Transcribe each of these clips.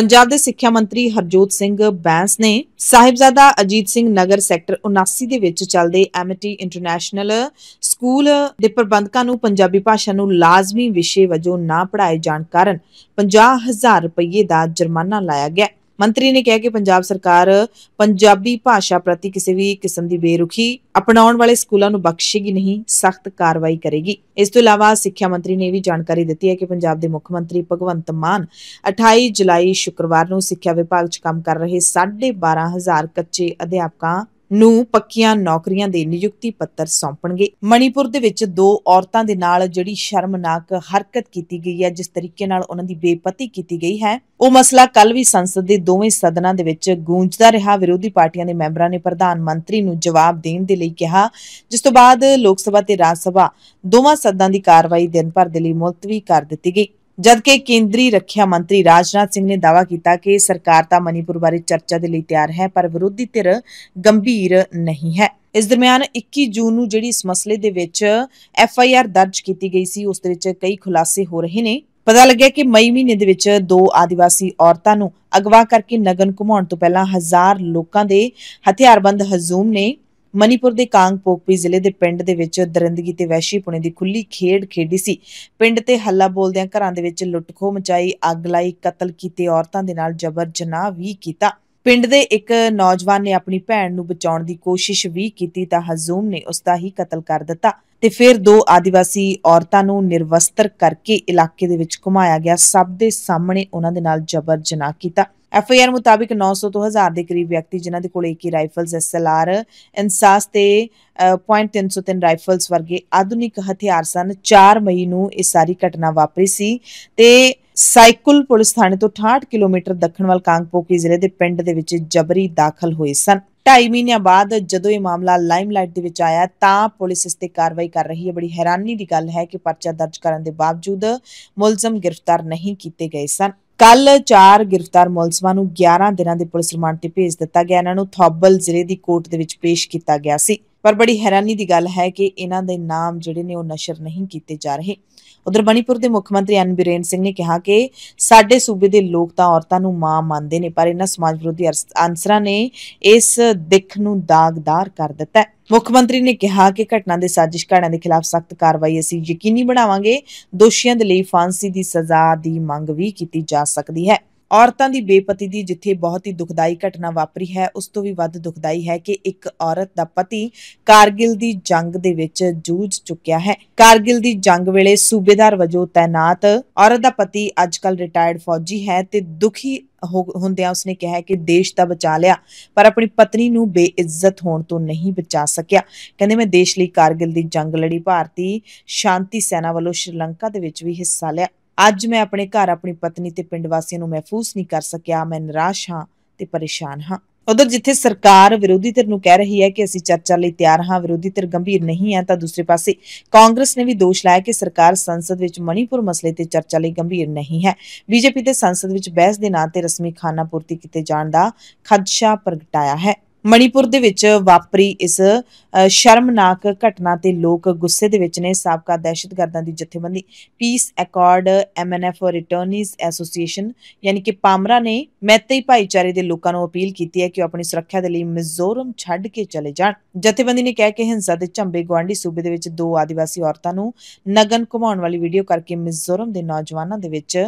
ਪੰਜਾਬ ਦੇ ਸਿੱਖਿਆ ਮੰਤਰੀ ਹਰਜੋਤ ਸਿੰਘ ਬੈਂਸ ਨੇ ਸਾਹਿਬਜ਼ਾਦਾ ਅਜੀਤ ਸਿੰਘ ਨਗਰ ਸੈਕਟਰ 79 ਦੇ ਵਿੱਚ ਚੱਲਦੇ ਐਮਟੀ ਇੰਟਰਨੈਸ਼ਨਲ ਸਕੂਲ ਦੇ ਪ੍ਰਬੰਧਕਾਂ ਨੂੰ ਪੰਜਾਬੀ ਭਾਸ਼ਾ ਨੂੰ ਲਾਜ਼ਮੀ ਵਿਸ਼ੇ ਵਜੋਂ ਨਾ ਪੜ੍ਹਾਏ ਜਾਣ ਕਾਰਨ 50000 ਰੁਪਏ ਦਾ ਜੁਰਮਾਨਾ ਲਾਇਆ ਗਿਆ ਮੰਤਰੀ ਨੇ ਕਿਹਾ ਕਿ ਪੰਜਾਬ ਸਰਕਾਰ ਪੰਜਾਬੀ ਭਾਸ਼ਾ ਪ੍ਰਤੀ ਕਿਸੇ ਵੀ ਕਿਸਮ ਦੀ ਬੇਰੁਖੀ ਅਪਣਾਉਣ ਵਾਲੇ ਸਕੂਲਾਂ ਨੂੰ ਬਖਸ਼ੇਗੀ ਨਹੀਂ ਸਖਤ ਕਾਰਵਾਈ ਕਰੇਗੀ ਇਸ ਤੋਂ ਇਲਾਵਾ ਸਿੱਖਿਆ ਮੰਤਰੀ ਨੇ ਵੀ ਜਾਣਕਾਰੀ ਦਿੱਤੀ ਹੈ ਕਿ ਪੰਜਾਬ ਦੇ ਮੁੱਖ ਮੰਤਰੀ ਭਗਵੰਤ ਮਾਨ 28 ਜੁਲਾਈ ਸ਼ੁੱਕਰਵਾਰ ਨੂੰ ਸਿੱਖਿਆ ਵਿਭਾਗ 'ਚ ਕੰਮ ਕਰ ਰਹੇ 12500 ਕੱਚੇ ਅਧਿਆਪਕਾਂ ਨੂੰ ਪੱਕੀਆਂ ਨੌਕਰੀਆਂ ਦੇ ਨਿਯੁਕਤੀ ਪੱਤਰ ਸੌਂਪਣਗੇ ਮਣੀਪੁਰ ਦੇ ਵਿੱਚ ਦੋ ਔਰਤਾਂ ਦੇ ਨਾਲ ਜਿਹੜੀ ਸ਼ਰਮਨਾਕ ਹਰਕਤ ਕੀਤੀ ਗਈ ਹੈ ਜਿਸ ਤਰੀਕੇ ਨਾਲ ਉਹਨਾਂ ਦੀ ਬੇਪਤੀ ਕੀਤੀ ਗਈ ਹੈ ਉਹ ਮਸਲਾ ਕੱਲ ਵੀ ਸੰਸਦ ਦੇ ਦੋਵੇਂ ਸਦਨਾਂ ਦੇ ਵਿੱਚ ਗੂੰਜਦਾ ਰਿਹਾ ਵਿਰੋਧੀ ਪਾਰਟੀਆਂ ਦੇ ਮੈਂਬਰਾਂ ਨੇ ਪ੍ਰਧਾਨ ਮੰਤਰੀ ਨੂੰ ਜਵਾਬ ਦੇਣ ਦੇ ਲਈ ਕਿਹਾ ਜਿਸ ਤੋਂ ਬਾਅਦ ਲੋਕ ਸਭਾ ਤੇ ਰਾਜ ਸਭਾ ਦੋਵਾਂ ਸਦਨਾਂ ਦੀ ਕਾਰਵਾਈ ਦਿਨ ਭਰ ਦੇ ਲਈ ਮੁਲਤਵੀ ਕਰ ਦਿੱਤੀ ਗਈ ਜਦਕਿ ਕੇਂਦਰੀ ਰੱਖਿਆ ਮੰਤਰੀ ਰਾਜਨਾਥ ਸਿੰਘ ਨੇ ਦਾਵਾ ਕੀਤਾ ਕਿ ਸਰਕਾਰ ਤਾਂ ਮਨੀਪੁਰ ਬਾਰੇ ਚਰਚਾ ਦੇ ਲਈ ਤਿਆਰ ਹੈ ਪਰ ਵਿਰੋਧੀ ਧਿਰ ਗੰਭੀਰ ਨਹੀਂ ਹੈ ਇਸ ਦਰਮਿਆਨ 21 ਜੂਨ ਨੂੰ ਜਿਹੜੀ ਇਸ ਮਸਲੇ ਦੇ ਵਿੱਚ ਐਫ ਆਈ ਆਰ ਦਰਜ ਕੀਤੀ ਗਈ ਸੀ ਉਸ ਦੇ ਵਿੱਚ ਕਈ ਖੁਲਾਸੇ ਹੋ ਰਹੇ ਨੇ ਪਤਾ ਲੱਗਿਆ ਕਿ ਮਈ ਮਹੀਨੇ ਦੇ ਵਿੱਚ ਦੋ ਆਦੀਵਾਸੀ ਔਰਤਾਂ ਨੂੰ ਅਗਵਾ ਕਰਕੇ ਨਗਨ ਘੁਮਾਉਣ ਤੋਂ ਪਹਿਲਾਂ ਹਜ਼ਾਰ ਲੋਕਾਂ ਦੇ ਹਥਿਆਰਬੰਦ ਹਜ਼ੂਮ ਨੇ ਮਨੀਪੁਰ ਦੇ ਕਾਂਗਪੋਕਪੀ ਜ਼ਿਲ੍ਹੇ ਦੇ ਪਿੰਡ ਦੇ ਵਿੱਚ ਦਰਿੰਦਗੀ ਤੇ ਵੈਸ਼ੀਪੁਣੇ ਦੀ ਖੁੱਲੀ ਖੇਡ ਖੇਡੀ ਸੀ ਪਿੰਡ ਤੇ ਹੱਲਾ ਬੋਲਦਿਆਂ ਘਰਾਂ ਦੇ ਵਿੱਚ ਲੁੱਟਖੋ ਮਚਾਈ ਅੱਗ ਲਾਈ ਕਤਲ ਕੀਤੇ ਔਰਤਾਂ ਦੇ ਨਾਲ ਜਬਰ ਜਨਾਹ ਵੀ ਕੀਤਾ ਪਿੰਡ ਦੇ ਇੱਕ ਨੌਜਵਾਨ ਨੇ ਆਪਣੀ ਭੈਣ ਨੂੰ ਬਚਾਉਣ ਦੀ ਕੋਸ਼ਿਸ਼ ਵੀ ਕੀਤੀ ਤਾਂ ਹਜ਼ੂਮ ਨੇ ਉਸ ਦਾ ਹੀ ਕਤਲ ਕਰ ਦਿੱਤਾ ਤੇ ਫਿਰ ਦੋ ਆਦੀਵਾਸੀ ਔਰਤਾਂ ਨੂੰ ਨਿਰਵਸਤਰ ਕਰਕੇ ਇਲਾਕੇ ਦੇ ਵਿੱਚ ਘੁਮਾਇਆ ਗਿਆ ਸਭ ਦੇ ਸਾਹਮਣੇ ਉਹਨਾਂ ਦੇ ਨਾਲ ਜ਼ਬਰ ਜਨਾਹ ਕੀਤਾ ਐਫਆਈਆਰ ਮੁਤਾਬਿਕ 900 ਤੋਂ 1000 ਦੇ ਕਰੀਬ ਵਿਅਕਤੀ ਜਿਨ੍ਹਾਂ ਦੇ ਕੋਲ ਇੱਕ ਹੀ ਰਾਈਫਲਸ ਐਸਐਲਆਰ ਇਨਸਾਸ ਤੇ .303 ਰਾਈਫਲਸ ਵਰਗੇ ਆਧੁਨਿਕ ਹਥਿਆਰ ਸਨ 4 ਮਈ ਨੂੰ ਇਹ ਸਾਰੀ ਘਟਨਾ ਵਾਪਰੀ ਸੀ ਤੇ ਸਾਈਕਲ ਪੁਲਿਸ ਥਾਣੇ ਤੋਂ 68 ਕਿਲੋਮੀਟਰ ਦੱਖਣ ਵੱਲ ਕਾਂਗਪੋਕੀ ਜ਼ਿਲ੍ਹੇ ਦੇ ਪਿੰਡ ਦੇ ਵਿੱਚ ਜਬਰੀ ਦਾਖਲ ਹੋਏ ਸਨ ਢਾਈ ਮਹੀਨਿਆਂ ਬਾਅਦ ਜਦੋਂ ਇਹ ਮਾਮਲਾ ਲਾਈਮਲਾਈਟ ਦੇ ਵਿੱਚ ਆਇਆ ਤਾਂ ਪੁਲਿਸ ਇਸ ਤੇ ਕਾਰਵਾਈ ਕਰ ਰਹੀ ਹੈ ਬੜੀ ਹੈਰਾਨੀ ਦੀ ਗੱਲ ਹੈ ਕਿ ਪਰਚਾ ਦਰਜ ਕਰਨ ਦੇ ਬਾਵਜੂਦ ਮੁਲਜ਼ਮ ਗ੍ਰਿਫਤਾਰ ਨਹੀਂ ਕੀਤੇ ਗਏ ਸਨ ਕੱਲ ਚਾਰ ਗ੍ਰਿਫਤਾਰ ਮੁਲਜ਼ਮਾਂ ਨੂੰ 11 ਦਿਨਾਂ ਦੇ ਪੁਲਿਸ ਰਿਮਾਂਡ ਤੇ ਭੇਜ ਦਿੱਤਾ ਗਿਆ ਇਹਨਾਂ ਨੂੰ ਥੌਬਲ ਜ਼ਿਲ੍ਹੇ ਦੀ ਕੋਰਟ ਦੇ ਵਿੱਚ ਪੇਸ਼ ਕੀਤਾ ਗਿਆ ਸੀ ਪਰ ਬੜੀ ਹੈਰਾਨੀ ਦੀ ਗੱਲ ਹੈ ਕਿ ਇਹਨਾਂ ਦੇ ਨਾਮ ਜਿਹੜੇ ਨੇ ਉਹ ਨਸ਼ਰ ਨਹੀਂ ਕੀਤੇ ਜਾ ਰਹੇ ਉਧਰ ਬਣੀਪੁਰ ਦੇ ਮੁੱਖ ਮੰਤਰੀ ਅਨਬੀਰੇਨ ਸਿੰਘ ਨੇ ਕਿਹਾ ਕਿ ਸਾਡੇ ਸੂਬੇ ਦੇ ਲੋਕ ਤਾਂ ਔਰਤਾਂ ਨੂੰ ਮਾਂ ਮੰਨਦੇ ਨੇ ਪਰ ਇਹਨਾਂ ਸਮਾਜ ਵਿਰੋਧੀ ਅਨਸਰਾਂ ਨੇ ਇਸ ਦਿੱਖ ਨੂੰ ਦਾਗਦਾਰ ਕਰ ਦਿੱਤਾ ਮੁੱਖ ਮੰਤਰੀ ਨੇ ਕਿਹਾ ਕਿ ਘਟਨਾ ਦੇ ਸਾਜ਼ਿਸ਼ਕਾਰਾਂ ਦੇ ਖਿਲਾਫ ਸਖਤ ਕਾਰਵਾਈ ਅਸੀਂ ਯਕੀਨੀ ਬਣਾਵਾਂਗੇ ਦੋਸ਼ੀਆਂ ਦੇ ਲਈ ਫਾਂਸੀ ਦੀ ਸਜ਼ਾ ਦੀ ਮੰਗ ਵੀ ਕੀਤੀ ਜਾ ਸਕਦੀ ਹੈ ਔਰਤਾਂ ਦੀ ਬੇਪਤੀ ਦੀ ਜਿੱਥੇ ਬਹੁਤ ਹੀ ਦੁਖਦਾਈ ਘਟਨਾ ਵਾਪਰੀ ਹੈ ਉਸ ਤੋਂ ਵੀ ਵੱਧ ਦੁਖਦਾਈ ਹੈ ਕਿ ਇੱਕ ਔਰਤ ਦਾ ਪਤੀ ਕਾਰਗਿਲ ਦੀ ਜੰਗ ਦੇ ਵਿੱਚ ਜੂਝ ਚੁੱਕਿਆ ਹੈ ਕਾਰਗਿਲ ਦੀ ਜੰਗ ਵੇਲੇ ਸੂਬੇਦਾਰ ਵਜੋਂ ਤਾਇਨਾਤ ਔਰਤ ਦਾ ਪਤੀ ਅੱਜਕੱਲ ਰਿਟਾਇਰਡ ਫੌਜੀ ਹੈ ਤੇ ਦੁਖੀ ਹੁੰਦਿਆਂ ਉਸਨੇ ਕਿਹਾ ਕਿ ਦੇਸ਼ ਦਾ ਬਚਾ ਲਿਆ ਪਰ ਆਪਣੀ ਪਤਨੀ ਨੂੰ ਬੇਇੱਜ਼ਤ ਹੋਣ ਤੋਂ ਨਹੀਂ ਬਚਾ ਸਕਿਆ ਕਹਿੰਦੇ ਮੈਂ ਦੇਸ਼ ਲਈ ਕਾਰਗਿਲ ਦੀ ਜੰਗ ਲੜੀ ਭਾਰਤੀ ਸ਼ਾਂਤੀ ਸੈਨਾ ਵੱਲੋਂ ਸ਼੍ਰੀਲੰਕਾ ਦੇ ਵਿੱਚ ਵੀ ਹਿੱਸਾ ਲਿਆ ਅੱਜ ਮੈਂ ਆਪਣੇ ਘਰ ਆਪਣੀ ਪਤਨੀ ਤੇ ਪਿੰਡ ਵਾਸੀਆਂ ਨੂੰ ਮਹਿਫੂਜ਼ ਨਹੀਂ ਕਰ ਸਕਿਆ ਮੈਂ ਨਿਰਾਸ਼ ਹਾਂ ਤੇ ਪਰੇਸ਼ਾਨ ਹਾਂ ਉਧਰ ਜਿੱਥੇ ਸਰਕਾਰ ਵਿਰੋਧੀ ਧਿਰ ਨੂੰ ਕਹਿ ਰਹੀ ਹੈ ਕਿ ਅਸੀਂ ਚਰਚਾ ਲਈ ਤਿਆਰ ਹਾਂ ਵਿਰੋਧੀ ਧਿਰ ਗੰਭੀਰ ਨਹੀਂ ਹੈ ਤਾਂ ਦੂਸਰੇ ਪਾਸੇ ਕਾਂਗਰਸ ਨੇ ਵੀ ਦੋਸ਼ ਲਾਇਆ ਕਿ ਸਰਕਾਰ ਸੰਸਦ ਵਿੱਚ ਮਣੀਪੁਰ ਮਸਲੇ ਤੇ ਚਰਚਾ ਲਈ ਗੰਭੀਰ ਨਹੀਂ ਹੈ ਬੀਜੇਪੀ ਤੇ ਸੰਸਦ ਵਿੱਚ ਬਹਿਸ ਦੇ ਨਾਂ ਤੇ ਰਸਮੀ ਖਾਨਾਪੂਰਤੀ ਕੀਤੇ ਜਾਣ ਦਾ ਖਦਸ਼ਾ ਪ੍ਰਗਟਾਇਆ ਹੈ ਮਣੀਪੁਰ ਦੇ ਵਿੱਚ ਵਾਪਰੀ ਇਸ ਸ਼ਰਮਨਾਕ ਘਟਨਾ ਤੇ ਲੋਕ ਗੁੱਸੇ ਦੇ ਵਿੱਚ ਨੇ ਸਾਬਕਾ ਦਹਿਸ਼ਤਗਰਦਾਂ ਦੀ ਜਥੇਬੰਦੀ ਪੀਸ ਅਕੋਰਡ ਐਮਐਨਐਫ ਰਿਟਰਨਿਸ ਐਸੋਸੀਏਸ਼ਨ ਯਾਨੀ ਕਿ ਪਾਮਰਾ ਨੇ ਮੈਤਈ ਭਾਈਚਾਰੇ ਦੇ ਲੋਕਾਂ ਨੂੰ ਅਪੀਲ ਕੀਤੀ ਹੈ ਕਿ ਉਹ ਆਪਣੀ ਸੁਰੱਖਿਆ ਦੇ ਲਈ ਮਿਜ਼ੋਰਮ ਛੱਡ ਕੇ ਚਲੇ ਜਾਣ ਜਥੇਬੰਦੀ ਨੇ ਕਿਹਾ ਕਿ ਹਿੰਸਾ ਦੇ ਝੰਬੇ ਗਵਾਂਢੀ ਸੂਬੇ ਦੇ ਵਿੱਚ ਦੋ ਆਦੀਵਾਸੀ ਔਰਤਾਂ ਨੂੰ ਨਗਨ ਘੁਮਾਉਣ ਵਾਲੀ ਵੀਡੀਓ ਕਰਕੇ ਮਿਜ਼ੋਰਮ ਦੇ ਨੌਜਵਾਨਾਂ ਦੇ ਵਿੱਚ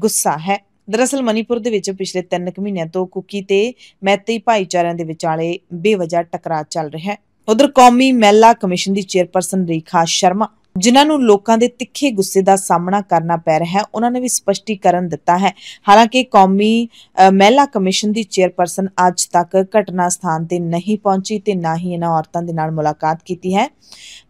ਗੁੱਸਾ ਹੈ ਦਰਅਸਲ ਮਨੀਪੁਰ ਦੇ ਵਿੱਚ ਪਿਛਲੇ 3 ਕੁ ਮਹੀਨਿਆਂ ਤੋਂ ਕੁਕੀ ਤੇ ਮੈਤਈ ਭਾਈਚਾਰਿਆਂ ਦੇ ਵਿਚਾਲੇ ਬੇਵਜ੍ਹਾ ਟਕਰਾਅ ਚੱਲ ਰਿਹਾ ਹੈ ਉਧਰ ਕੌਮੀ ਮਹਿਲਾ ਕਮਿਸ਼ਨ ਦੀ ਚੇਅਰਪਰਸਨ ਰੇਖਾ ਸ਼ਰਮਾ ਜਿਨ੍ਹਾਂ ਨੂੰ ਲੋਕਾਂ ਦੇ ਤਿੱਖੇ ਗੁੱਸੇ ਦਾ ਸਾਹਮਣਾ ਕਰਨਾ ਪੈ ਰਿਹਾ ਹੈ ਉਹਨਾਂ ਨੇ ਵੀ ਸਪਸ਼ਟੀਕਰਨ ਦਿੱਤਾ ਹੈ ਹਾਲਾਂਕਿ ਕੌਮੀ ਮਹਿਲਾ ਕਮਿਸ਼ਨ ਦੀ ਚੇਅਰਪਰਸਨ ਅੱਜ ਤੱਕ ਘਟਨਾ ਸਥਾਨ ਤੇ ਨਹੀਂ ਪਹੁੰਚੀ ਤੇ ਨਾ ਹੀ ਇਹਨਾਂ ਔਰਤਾਂ ਦੇ ਨਾਲ ਮੁਲਾਕਾਤ ਕੀਤੀ ਹੈ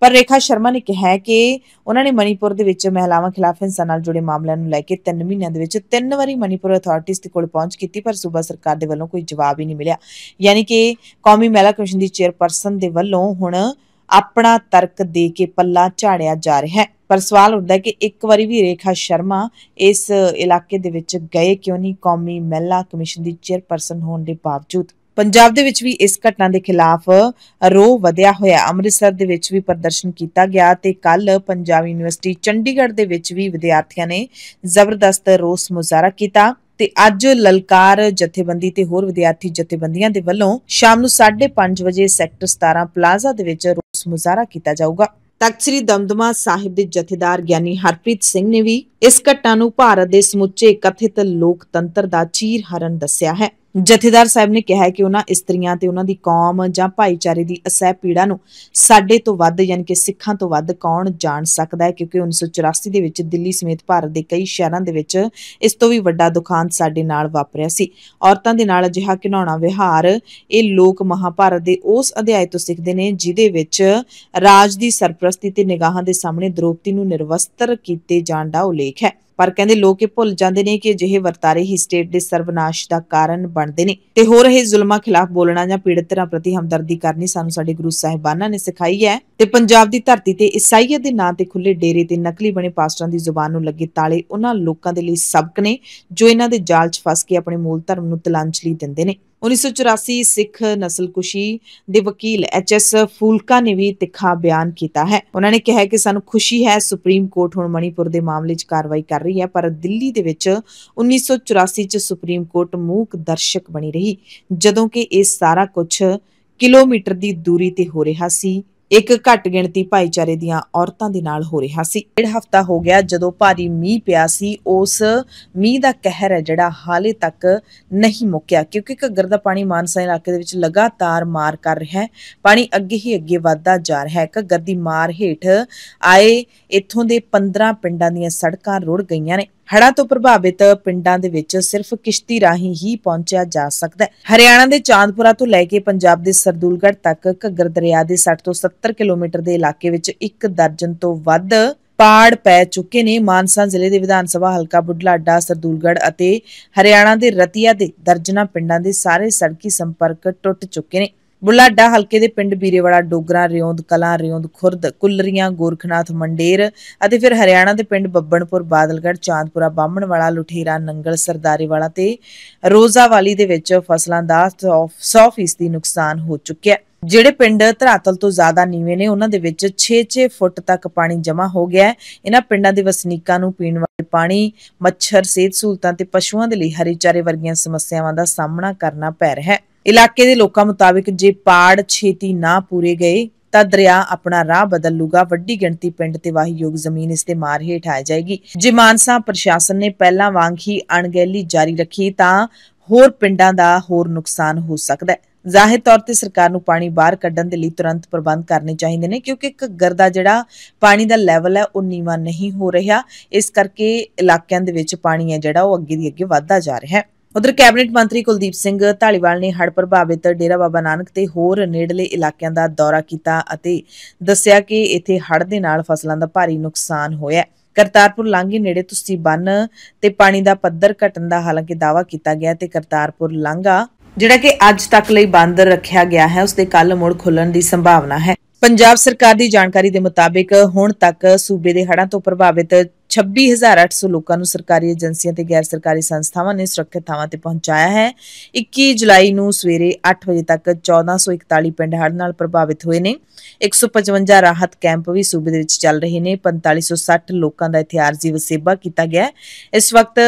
ਪਰ ਰੇਖਾ ਸ਼ਰਮਾ ਨੇ ਕਿਹਾ ਹੈ ਕਿ ਉਹਨਾਂ ਨੇ ਮਨੀਪੁਰ ਦੇ ਵਿੱਚ ਮਹਿਲਾਵਾਂ ਖਿਲਾਫ ਹਿੰਸਾ ਨਾਲ ਜੁੜੇ ਮਾਮਲਿਆਂ ਨੂੰ ਲੈ ਕੇ 3 ਮਹੀਨਿਆਂ ਦੇ ਵਿੱਚ ਤਿੰਨ ਵਾਰੀ ਮਨੀਪੁਰ ਅਥਾਰਟੀਆਂ ਦੇ ਕੋਲ ਪਹੁੰਚ ਕੀਤੀ ਪਰ ਸੂਬਾ ਸਰਕਾਰ ਦੇ ਵੱਲੋਂ ਕੋਈ ਜਵਾਬ ਹੀ ਨਹੀਂ ਮਿਲਿਆ ਯਾਨੀ ਕਿ ਕੌਮੀ ਮਹਿਲਾ ਕਮਿਸ਼ਨ ਦੀ ਚੇਅਰਪਰਸਨ ਦੇ ਵੱਲੋਂ ਹੁਣ ਆਪਣਾ ਤਰਕ ਦੇ ਕੇ ਪੱਲਾ ਝਾੜਿਆ ਜਾ ਰਿਹਾ ਹੈ ਪਰ ਸਵਾਲ ਉੱਠਦਾ ਹੈ ਕਿ ਇੱਕ ਵਾਰੀ ਵੀ ਰੇਖਾ ਸ਼ਰਮਾ ਇਸ ਇਲਾਕੇ ਦੇ ਵਿੱਚ ਗਏ ਕਿਉਂ ਨਹੀਂ ਕੌਮੀ ਮਹਿਲਾ ਕਮਿਸ਼ਨ ਦੀ ਚੇਅਰਪਰਸਨ ਹੋਣ ਦੇ ਬਾਵਜੂਦ ਪੰਜਾਬ ਦੇ ਵਿੱਚ ਵੀ ਇਸ ਘਟਨਾ ਦੇ ਖਿਲਾਫ ਰੋਹ ਵਧਿਆ ਹੋਇਆ ਅੰਮ੍ਰਿਤਸਰ ਦੇ ਵਿੱਚ ਵੀ ਪ੍ਰਦਰਸ਼ਨ ਕੀਤਾ ਗਿਆ ਤੇ ਕੱਲ ਪੰਜਾਬ ਯੂਨੀਵਰਸਿਟੀ ਚੰਡੀਗੜ੍ਹ ਦੇ ਵਿੱਚ ਵੀ ਵਿਦਿਆਰਥੀਆਂ ਨੇ ਜ਼ਬਰਦਸਤ ਰੋਸ ਮੁਜ਼ਾਹਰਾ ਕੀਤਾ ਤੇ ਅੱਜ ਲਲਕਾਰ ਜਥੇਬੰਦੀ ਤੇ ਹੋਰ ਵਿਦਿਆਰਥੀ ਜਥੇਬੰਦੀਆਂ ਦੇ ਵੱਲੋਂ ਸ਼ਾਮ ਨੂੰ 5:30 ਵਜੇ ਸੈਕਟਰ 17 ਪਲਾਜ਼ਾ ਦੇ ਵਿੱਚ ਰੋਸ ਮੁਜ਼ਾਹਰਾ ਕੀਤਾ ਜਾਊਗਾ ਤਖਤ ਸ੍ਰੀ ਦਮਦਮਾ ਸਾਹਿਬ ਦੇ ਜਥੇਦਾਰ ਗਿਆਨੀ ਹਰਪ੍ਰੀਤ ਸਿੰਘ ਨੇ ਵੀ ਇਸ ਘਟਨਾ ਨੂੰ ਭਾਰਤ ਦੇ ਸਮੁੱਚੇ ਕਥਿਤ ਲੋਕਤੰਤਰ ਦਾ ਚੀਰ ਹਰਨ ਦੱਸਿਆ ਹੈ ਜਥੇਦਾਰ ਸਾਹਿਬ ਨੇ ਕਿਹਾ ਕਿ ਉਹਨਾਂ ਇਸਤਰੀਆਂ ਤੇ ਉਹਨਾਂ ਦੀ ਕੌਮ ਜਾਂ ਭਾਈਚਾਰੇ ਦੀ ਅਸਹਿ ਪੀੜਾ ਨੂੰ ਸਾਡੇ ਤੋਂ ਵੱਧ ਯਾਨੀ ਕਿ ਸਿੱਖਾਂ ਤੋਂ ਵੱਧ ਕੌਣ ਜਾਣ ਸਕਦਾ ਹੈ ਕਿਉਂਕਿ 1984 ਦੇ ਵਿੱਚ ਦਿੱਲੀ ਸਮੇਤ ਭਾਰਤ ਦੇ ਕਈ ਸ਼ਹਿਰਾਂ ਦੇ ਵਿੱਚ ਇਸ ਤੋਂ ਵੀ ਵੱਡਾ ਦੁਖਾਂਤ ਸਾਡੇ ਨਾਲ ਵਾਪਰਿਆ ਸੀ ਔਰਤਾਂ ਦੇ ਨਾਲ ਅਜਿਹਾ ਘਿਨਾਉਣਾ ਵਿਹਾਰ ਇਹ ਲੋਕ ਮਹਾਭਾਰਤ ਦੇ ਉਸ ਅਧਿਆਇ ਤੋਂ ਸਿੱਖਦੇ ਨੇ ਜਿਦੇ ਵਿੱਚ ਰਾਜ ਦੀ ਸਰਪ੍ਰਸਤੀ ਤੇ ਨਿਗਾਹਾਂ ਦੇ ਸਾਹਮਣੇ ਦ੍ਰੋਪਦੀ ਨੂੰ ਨਿਰਵਸਤਰ ਕੀਤੇ ਜਾਣ ਦਾ ਉਲੇਖ ਹੈ ਪਰ ਕਹਿੰਦੇ ਲੋਕ ਇਹ ਭੁੱਲ ਜਾਂਦੇ ਨੇ ਕਿ ਅਜਿਹੇ ਵਰਤਾਰੇ ਹੀ ਸਟੇਟ ਦੇ ਸਰਵਨਾਸ਼ ਦਾ ਕਾਰਨ ਬਣਦੇ ਨੇ ਤੇ ਹੋ ਰਹੇ ਜ਼ੁਲਮਾਂ ਖਿਲਾਫ ਬੋਲਣਾ ਜਾਂ ਪੀੜਤਾਂ ਪ੍ਰਤੀ ਹਮਦਰਦੀ ਕਰਨੀ ਸਾਨੂੰ ਸਾਡੇ ਗੁਰੂ ਸਾਹਿਬਾਨਾਂ ਨੇ ਸਿਖਾਈ ਹੈ ਤੇ ਪੰਜਾਬ ਦੀ ਧਰਤੀ ਤੇ ਈਸਾਈਅਤ ਦੇ ਨਾਂ ਤੇ ਖੁੱਲੇ ਡੇਰੇ ਤੇ ਨਕਲੀ ਬਣੇ ਪਾਸਟਰਾਂ ਦੀ ਜ਼ੁਬਾਨ ਨੂੰ ਲੱਗੇ ਤਾਲੇ ਉਹਨਾਂ ਲੋਕਾਂ ਦੇ ਲਈ ਸਬਕ ਨੇ ਜੋ ਇਹਨਾਂ ਦੇ ਜਾਲ 'ਚ ਫਸ ਕੇ ਆਪਣੇ ਮੂਲ ਧਰਮ ਨੂੰ ਤਲਾਂਜਲੀ ਦਿੰਦੇ ਨੇ 1984 ਸਿੱਖ ਨਸਲਕੁਸ਼ੀ ਦੇ ਵਕੀਲ ਐਚ ਐਸ ਫੂਲਕਾ ਨੇ ਵੀ ਤਿੱਖਾ ਬਿਆਨ ਕੀਤਾ ਹੈ ਉਹਨਾਂ ਨੇ ਕਿਹਾ ਕਿ ਸਾਨੂੰ ਖੁਸ਼ੀ ਹੈ ਸੁਪਰੀਮ ਕੋਰਟ ਹੁਣ ਮਣੀਪੁਰ ਦੇ ਮਾਮਲੇ 'ਚ ਕਾਰਵਾਈ ਕਰ ਰਹੀ ਹੈ ਪਰ ਦਿੱਲੀ ਦੇ ਵਿੱਚ 1984 'ਚ ਸੁਪਰੀਮ ਕੋਰਟ ਮੂਕ ਦਰਸ਼ਕ ਬਣੀ ਰਹੀ ਜਦੋਂ ਕਿ ਇਹ ਸਾਰਾ ਕੁਝ ਕਿਲੋਮੀਟਰ ਦੀ ਦੂਰੀ ਤੇ ਹੋ ਰਿਹਾ ਸੀ ਇੱਕ ਘੱਟ ਗਿਣਤੀ ਭਾਈਚਾਰੇ ਦੀਆਂ ਔਰਤਾਂ ਦੇ ਨਾਲ ਹੋ ਰਿਹਾ ਸੀ ਡੇਢ ਹਫਤਾ ਹੋ ਗਿਆ ਜਦੋਂ ਭਾਰੀ ਮੀਂਹ ਪਿਆ ਸੀ ਉਸ ਮੀਂਹ ਦਾ ਕਹਿਰ ਹੈ ਜਿਹੜਾ ਹਾਲੇ ਤੱਕ ਨਹੀਂ ਮੁੱਕਿਆ ਕਿਉਂਕਿ ਘੱਗਰ ਦਾ ਪਾਣੀ ਮਾਨਸਾ ਇਲਾਕੇ ਦੇ ਵਿੱਚ ਲਗਾਤਾਰ ਮਾਰ ਕਰ ਰਿਹਾ ਹੈ ਪਾਣੀ ਅੱਗੇ ਹੀ ਅੱਗੇ ਵਧਦਾ ਜਾ ਰਿਹਾ ਹੈ ਘੱਗਰ ਦੀ ਮਾਰ ਹੇਠ ਆਏ ਇੱਥੋਂ ਦੇ 15 ਪਿੰਡਾਂ ਦੀਆਂ ਸੜਕਾਂ ਰੁੜ ਗਈਆਂ ਨੇ ਹੜ੍ਹਾਂ ਤੋਂ ਪ੍ਰਭਾਵਿਤ ਪਿੰਡਾਂ ਦੇ ਵਿੱਚ ਸਿਰਫ ਕਿਸ਼ਤੀ ਰਾਹੀਂ ਹੀ ਪਹੁੰਚਿਆ ਜਾ ਸਕਦਾ ਹੈ ਹਰਿਆਣਾ ਦੇ ਚਾਂਦਪੁਰਾ ਤੋਂ ਲੈ ਕੇ ਪੰਜਾਬ ਦੇ ਸਰਦੂਲਗੜ੍ਹ ਤੱਕ ਘੱਗਰ ਦਰਿਆ ਦੇ 60 ਤੋਂ 70 ਕਿਲੋਮੀਟਰ ਦੇ ਇਲਾਕੇ ਵਿੱਚ ਇੱਕ ਦਰਜਨ ਤੋਂ ਵੱਧ ਪਾੜ ਪੈ ਚੁੱਕੇ ਨੇ ਮਾਨਸਾ ਜ਼ਿਲ੍ਹੇ ਦੇ ਵਿਧਾਨ ਸਭਾ ਹਲਕਾ ਬੁੱਢਲਾਡਾ ਸਰਦੂਲਗੜ ਅਤੇ ਹਰਿਆਣਾ ਦੇ ਰਤੀਆ ਦੇ ਦਰਜਨਾ ਪਿੰਡਾਂ ਦੇ ਸਾਰੇ ਸੜਕੀ ਸੰਪਰਕ ਟੁੱਟ ਚੁੱਕੇ ਨੇ ਬੁਲਾਡਾ ਹਲਕੇ ਦੇ ਪਿੰਡ ਬੀਰੇਵਾਲਾ ਡੋਗਰਾ ਰਿਉਂਦ ਕਲਾ ਰਿਉਂਦ ਖੁਰਦ ਕੁੱਲਰੀਆਂ ਗੋਰਖਨਾਥ ਮੰਡੇਰ ਅਤੇ ਫਿਰ ਹਰਿਆਣਾ ਦੇ ਪਿੰਡ ਬੱਬਣਪੁਰ ਬਾਦਲਗੜ ਚਾਂਦਪੁਰਾ ਵਾਲਾ ਲੁਠੇਰਾ ਨੰਗਲ ਵਾਲਾ ਤੇ ਰੋਜ਼ਾਵਾਲੀ ਦੇ ਵਿੱਚ ਫਸਲਾਂ ਦਾ 100% ਨੁਕਸਾਨ ਹੋ ਚੁੱਕਿਆ ਹੈ ਜਿਹੜੇ ਪਿੰਡ ਧਰਾਤਲ ਤੋਂ ਜ਼ਿਆਦਾ ਨੀਵੇਂ ਨੇ ਉਹਨਾਂ ਦੇ ਵਿੱਚ 6-6 ਫੁੱਟ ਤੱਕ ਪਾਣੀ ਜਮ੍ਹਾਂ ਹੋ ਗਿਆ ਹੈ ਇਹਨਾਂ ਪਿੰਡਾਂ ਦੇ ਵਸਨੀਕਾਂ ਨੂੰ ਪੀਣ ਵਾਲੇ ਪਾਣੀ ਮੱਛਰ ਸਿਹਤ ਸਹੂਲਤਾਂ ਤੇ ਪਸ਼ੂਆਂ ਦੇ ਲਈ ਹਰੇ ਚਾਰੇ ਵਰਗੀਆਂ ਸਮੱਸਿਆਵਾਂ ਦਾ ਸਾਹਮਣਾ ਕਰਨਾ ਪੈ ਰਿਹਾ ਹੈ ਇਲਾਕੇ ਦੇ ਲੋਕਾਂ ਮੁਤਾਬਕ ਜੇ ਪਾੜ ਛੇਤੀ ਨਾ ਪੂਰੇ ਗਏ ਤਾਂ ਦਰਿਆ ਆਪਣਾ ਰਾਹ ਬਦਲ ਲੂਗਾ ਵੱਡੀ ਗਿਣਤੀ ਪਿੰਡ ਤੇ ਵਾਹੀਯੋਗ ਜ਼ਮੀਨ ਇਸ ਤੇ ਮਾਰ ਹੇਠ ਆ ਜਾਏਗੀ ਜੇ ਮਾਨਸਾ ਪ੍ਰਸ਼ਾਸਨ ਨੇ ਪਹਿਲਾਂ ਵਾਂਗ ਹੀ ਅਣਗਹਿਲੀ ਜਾਰੀ ਰੱਖੀ ਤਾਂ ਹੋਰ ਪਿੰਡਾਂ ਦਾ ਹੋਰ ਨੁਕਸਾਨ ਹੋ ਸਕਦਾ ਹੈ ਜ਼ਾਹਿਰ ਤੌਰ ਤੇ ਸਰਕਾਰ ਨੂੰ ਪਾਣੀ ਬਾਹਰ ਕੱਢਣ ਦੇ ਲਈ ਤੁਰੰਤ ਪ੍ਰਬੰਧ ਕਰਨੇ ਚਾਹੀਦੇ ਨੇ ਕਿਉਂਕਿ ਘੱਗਰ ਦਾ ਜਿਹੜਾ ਪਾਣੀ ਦਾ ਲੈਵਲ ਹੈ ਉਹ ਨੀਵਾ ਨਹੀਂ ਹੋ ਰਿਹਾ ਇਸ ਕਰਕੇ ਇਲਾਕਿਆਂ ਦੇ ਵਿੱਚ ਪਾਣੀ ਹੈ ਜਿਹੜਾ ਉਹ ਅੱਗੇ ਦੀ ਅੱਗੇ ਵਧਦਾ ਜਾ ਰਿਹਾ ਹੈ ਉਧਰ ਕੈਬਨਿਟ ਮੰਤਰੀ ਕੁਲਦੀਪ ਸਿੰਘ ਢਾਲੀਵਾਲ ਨੇ ਹੜ੍ਹ ਪ੍ਰਭਾਵਿਤ ਡੇਰਾ ਬਾਬਾ ਨਾਨਕ ਤੇ ਹੋਰ ਨੇੜਲੇ ਇਲਾਕਿਆਂ ਦਾ ਦੌਰਾ ਕੀਤਾ ਅਤੇ ਦੱਸਿਆ ਕਿ ਇੱਥੇ ਹੜ੍ਹ ਦੇ ਨਾਲ ਫਸਲਾਂ ਦਾ ਭਾਰੀ ਨੁਕਸਾਨ ਹੋਇਆ ਹੈ ਕਰਤਾਰਪੁਰ ਲਾਂਘੇ ਨੇੜੇ ਤੁਸੀਂ ਬੰਨ ਤੇ ਪਾਣੀ ਦਾ ਪੱਧਰ ਘਟਣ ਦਾ ਹਾਲਾਂਕਿ ਦਾਵਾ ਕੀਤਾ ਗਿਆ ਤੇ ਕਰਤਾਰਪੁਰ ਲਾਂਘਾ ਜਿਹੜਾ ਕਿ ਅੱਜ ਤੱਕ ਲਈ ਬੰਦ ਰੱਖਿਆ ਗਿਆ ਹੈ ਉਸ ਦੇ ਕੱਲ ਮੁੜ ਖੁੱਲਣ ਦੀ ਸੰਭਾਵਨਾ ਹੈ ਪੰਜਾਬ ਸਰਕਾਰ ਦੀ ਜਾਣਕਾਰੀ ਦੇ ਮੁਤਾਬਕ ਹੁਣ ਤੱਕ ਸੂਬੇ ਦੇ ਹੜ੍ਹਾਂ ਤੋਂ ਪ੍ਰਭਾਵਿਤ 26800 ਲੋਕਾਂ ਨੂੰ ਸਰਕਾਰੀ ਏਜੰਸੀਆਂ ਤੇ ਗੈਰ ਸਰਕਾਰੀ ਸੰਸਥਾਵਾਂ ਨੇ ਸੁਰੱਖਿਅਤ ਥਾਵਾਂ ਤੇ ਪਹੁੰਚਾਇਆ ਹੈ 21 ਜੁਲਾਈ ਨੂੰ ਸਵੇਰੇ 8 ਵਜੇ ਤੱਕ 1441 ਪਿੰਡ ਹੜ੍ਹ ਨਾਲ ਪ੍ਰਭਾਵਿਤ ਹੋਏ ਨੇ 155 ਰਾਹਤ ਕੈਂਪ ਵੀ ਸੂਬੇ ਦੇ ਵਿੱਚ ਚੱਲ ਰਹੇ ਨੇ 4560 ਲੋਕਾਂ ਦਾ ਇੱਥੇ ਆਰਜ਼ੀ ਵਸੇਬਾ ਕੀਤਾ ਗਿਆ ਇਸ ਵਕਤ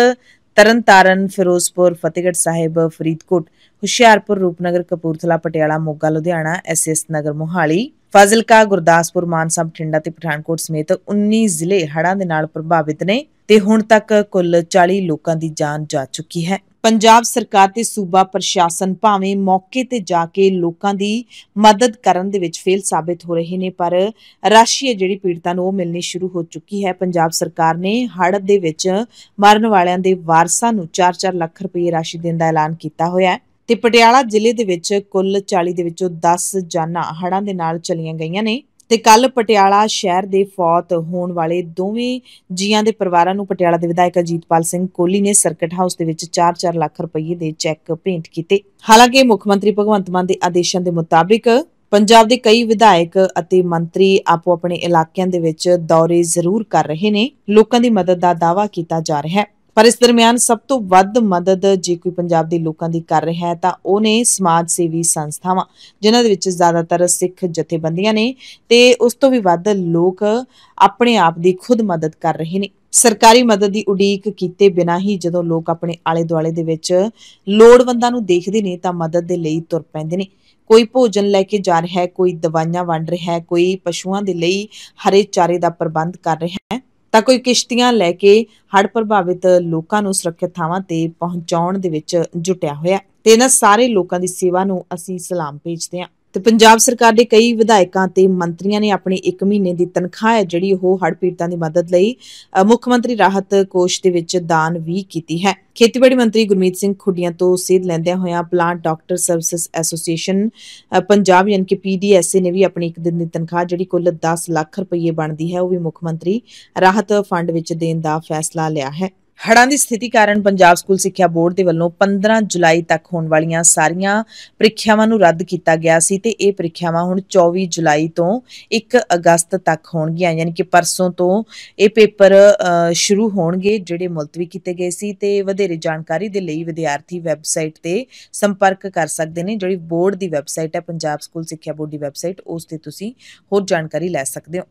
ਤਰਨਤਾਰਨ ਫਿਰੋਜ਼ਪੁਰ ਫਤਿਹਗੜ੍ਹ ਸਾਹਿਬ ਫਰੀਦਕੋਟ ਹੁਸ਼ਿਆਰਪੁਰ ਰੂਪਨਗਰ ਕਪੂਰਥਲਾ ਪਟਿਆਲਾ ਮੋਗਾ ਲੁਧਿਆਣਾ ਐਸਐਸ ਨਗਰ ਮੋਹਾਲੀ ਫਾਜ਼ਿਲਕਾ ਗੁਰਦਾਸਪੁਰ ਮਾਨਸਾ ਬਠਿੰਡਾ ਤੇ ਪਠਾਨਕੋਟ ਸਮੇਤ 19 ਜ਼ਿਲ੍ਹੇ ਹੜ੍ਹਾਂ ਦੇ ਨਾਲ ਪ੍ਰਭਾਵਿਤ ਨੇ ਤੇ ਹੁਣ ਤੱਕ ਕੁੱਲ 40 ਲੋਕਾਂ ਦੀ ਜਾਨ ਜਾ ਚੁੱਕੀ ਹੈ ਪੰਜਾਬ ਸਰਕਾਰ ਤੇ ਸੂਬਾ ਪ੍ਰਸ਼ਾਸਨ ਭਾਵੇਂ ਮੌਕੇ ਤੇ ਜਾ ਕੇ ਲੋਕਾਂ ਦੀ ਮਦਦ ਕਰਨ ਦੇ ਵਿੱਚ ਫੇਲ ਸਾਬਿਤ ਹੋ ਰਹੇ ਨੇ ਪਰ ਰਾਸ਼ੀ ਜਿਹੜੀ ਪੀੜਤਾਂ ਨੂੰ ਉਹ ਮਿਲਣੀ ਸ਼ੁਰੂ ਹੋ ਚੁੱਕੀ ਹੈ ਪੰਜਾਬ ਸਰਕਾਰ ਨੇ ਹੜ ਦੇ ਵਿੱਚ ਮਰਨ ਵਾਲਿਆਂ ਦੇ ਵਾਰਸਾਂ ਨੂੰ 4-4 ਲੱਖ ਰੁਪਏ ਰਾਸ਼ੀ ਦੇਣ ਦਾ ਐਲਾਨ ਕੀਤਾ ਹੋਇਆ ਹੈ ਤੇ ਪਟਿਆਲਾ ਜ਼ਿਲ੍ਹੇ ਦੇ ਵਿੱਚ ਕੁੱਲ 40 ਦੇ ਵਿੱਚੋਂ 10 ਜਾਨਾਂ ਹੜ੍ਹਾਂ ਦੇ ਨਾਲ ਚਲੀਆਂ ਗਈਆਂ ਨੇ ਤੇ ਕੱਲ ਪਟਿਆਲਾ ਸ਼ਹਿਰ ਦੇ ਫੌਤ ਹੋਣ ਵਾਲੇ ਦੋਵੇਂ ਜੀਆਂ ਦੇ ਪਰਿਵਾਰਾਂ ਨੂੰ ਪਟਿਆਲਾ ਦੇ ਵਿਧਾਇਕ ਅਜੀਤਪਾਲ ਸਿੰਘ ਕੋਲੀ ਨੇ ਸਰਕਟ ਹਾਊਸ ਦੇ ਵਿੱਚ 4-4 ਲੱਖ ਰੁਪਏ ਦੇ ਚੈੱਕ ਭੇਂਟ ਕੀਤੇ ਹਾਲਾਂਕਿ ਮੁੱਖ ਮੰਤਰੀ ਭਗਵੰਤ ਮਾਨ ਦੇ ਆਦੇਸ਼ਾਂ ਦੇ ਮੁਤਾਬਿਕ ਪੰਜਾਬ ਦੇ ਕਈ ਵਿਧਾਇਕ ਅਤੇ ਮੰਤਰੀ ਆਪੋ ਆਪਣੇ ਇਲਾਕਿਆਂ ਦੇ ਵਿੱਚ ਦੌਰੇ ਜ਼ਰੂਰ ਕਰ ਰਹੇ ਨੇ ਲੋਕਾਂ ਦੀ ਮਦਦ ਦਾ ਦਾਵਾ ਕੀਤਾ ਜਾ ਰਿਹਾ ਹੈ ਪਰ ਇਸ ਦਰਮਿਆਨ ਸਭ ਤੋਂ ਵੱਧ ਮਦਦ ਜੇ ਕੋਈ ਪੰਜਾਬ ਦੇ ਲੋਕਾਂ ਦੀ ਕਰ ਰਿਹਾ ਹੈ ਤਾਂ ਉਹ ਨੇ ਸਮਾਜ ਸੇਵੀ ਸੰਸਥਾਵਾਂ ਜਿਨ੍ਹਾਂ ਦੇ ਵਿੱਚ ਜ਼ਿਆਦਾਤਰ ਸਿੱਖ ਜਥੇਬੰਦੀਆਂ ਨੇ ਤੇ ਉਸ ਤੋਂ ਵੀ ਵੱਧ ਲੋਕ ਆਪਣੇ ਆਪ ਦੀ ਖੁਦ ਮਦਦ ਕਰ ਰਹੇ ਨੇ ਸਰਕਾਰੀ ਮਦਦ ਦੀ ਉਡੀਕ ਕੀਤੇ ਬਿਨਾਂ ਹੀ ਜਦੋਂ ਲੋਕ ਆਪਣੇ ਆਲੇ ਦੁਆਲੇ ਦੇ ਵਿੱਚ ਲੋੜਵੰਦਾਂ ਨੂੰ ਦੇਖਦੇ ਨੇ ਤਾਂ ਮਦਦ ਦੇ ਲਈ ਤੁਰ ਪੈਂਦੇ ਨੇ ਕੋਈ ਭੋਜਨ ਲੈ ਕੇ ਜਾ ਰਿਹਾ ਹੈ ਕੋਈ ਦਵਾਈਆਂ ਵੰਡ ਰਿਹਾ ਹੈ ਕੋਈ ਪਸ਼ੂਆਂ ਦੇ ਲਈ ਹਰੇ ਚਾਰੇ ਦਾ ਪ੍ਰਬੰਧ ਕਰ ਰਿਹਾ ਹੈ ਤਾਂ ਕੋਈ ਕਿਸ਼ਤੀਆਂ ਲੈ ਕੇ ਹੜ੍ਹ ਪ੍ਰਭਾਵਿਤ ਲੋਕਾਂ ਨੂੰ ਸੁਰੱਖਿਅਤ ਥਾਵਾਂ ਤੇ ਪਹੁੰਚਾਉਣ ਦੇ ਵਿੱਚ ਜੁਟਿਆ ਹੋਇਆ ਤੇ ਇਹਨਾਂ ਸਾਰੇ ਲੋਕਾਂ ਦੀ ਸੇਵਾ ਨੂੰ ਅਸੀਂ ਸਲਾਮ ਭੇਜਦੇ ਹਾਂ ਤੇ ਪੰਜਾਬ ਸਰਕਾਰ ਦੇ ਕਈ ਵਿਧਾਇਕਾਂ ਤੇ ਮੰਤਰੀਆਂ ਨੇ ਆਪਣੀ 1 ਮਹੀਨੇ ਦੀ ਤਨਖਾਹ ਹੈ ਜਿਹੜੀ ਉਹ ਹੜ੍ਹ ਪੀੜਤਾਂ ਦੀ ਮਦਦ ਲਈ ਮੁੱਖ ਮੰਤਰੀ ਰਾਹਤ ਕੋਸ਼ ਦੇ ਵਿੱਚ ਦਾਨ ਵੀ ਕੀਤੀ ਹੈ ਖੇਤੀਬਾੜੀ ਮੰਤਰੀ ਗੁਰਮੀਤ ਸਿੰਘ ਖੁੱਡੀਆਂ ਤੋਂ ਸੇਧ ਲੈਂਦਿਆਂ ਹੋਇਆਂ plant doctor services association Punjab ਯਾਨੀ ਕਿ ਪੀਡੀਐਸਏ ਨੇ ਵੀ ਆਪਣੀ ਇੱਕ ਦਿਨ ਦੀ ਤਨਖਾਹ ਜਿਹੜੀ ਕੁੱਲ 10 ਲੱਖ ਰੁਪਏ ਬਣਦੀ ਹੈ ਉਹ ਵੀ ਮੁੱਖ ਮੰਤਰੀ ਰਾਹਤ ਫੰਡ ਵਿੱਚ ਦੇਣ ਦਾ ਫੈਸਲਾ ਲਿਆ ਹੈ ਹੜਾਂ ਦੀ ਸਥਿਤੀ ਕਾਰਨ ਪੰਜਾਬ ਸਕੂਲ ਸਿੱਖਿਆ ਬੋਰਡ ਦੇ ਵੱਲੋਂ 15 ਜੁਲਾਈ ਤੱਕ ਹੋਣ ਵਾਲੀਆਂ ਸਾਰੀਆਂ ਪ੍ਰੀਖਿਆਵਾਂ ਨੂੰ ਰੱਦ ਕੀਤਾ ਗਿਆ ਸੀ ਤੇ ਇਹ ਪ੍ਰੀਖਿਆਵਾਂ ਹੁਣ 24 ਜੁਲਾਈ ਤੋਂ 1 ਅਗਸਤ ਤੱਕ ਹੋਣਗੀਆਂ ਯਾਨੀ ਕਿ ਪਰਸੋਂ ਤੋਂ ਇਹ ਪੇਪਰ ਸ਼ੁਰੂ ਹੋਣਗੇ ਜਿਹੜੇ ਮੁਲਤਵੀ ਕੀਤੇ ਗਏ ਸੀ ਤੇ ਵਧੇਰੇ ਜਾਣਕਾਰੀ ਦੇ ਲਈ ਵਿਦਿਆਰਥੀ ਵੈਬਸਾਈਟ ਤੇ ਸੰਪਰਕ ਕਰ ਸਕਦੇ ਨੇ ਜਿਹੜੀ ਬੋਰਡ ਦੀ ਵੈਬਸਾਈਟ ਹੈ ਪੰਜਾਬ ਸਕੂਲ ਸਿੱਖਿਆ ਬੋਰਡ ਦੀ ਵੈਬਸਾਈਟ ਉਸ ਤੇ ਤੁਸੀਂ ਹੋਰ ਜਾਣਕਾਰੀ ਲੈ ਸਕਦੇ ਹੋ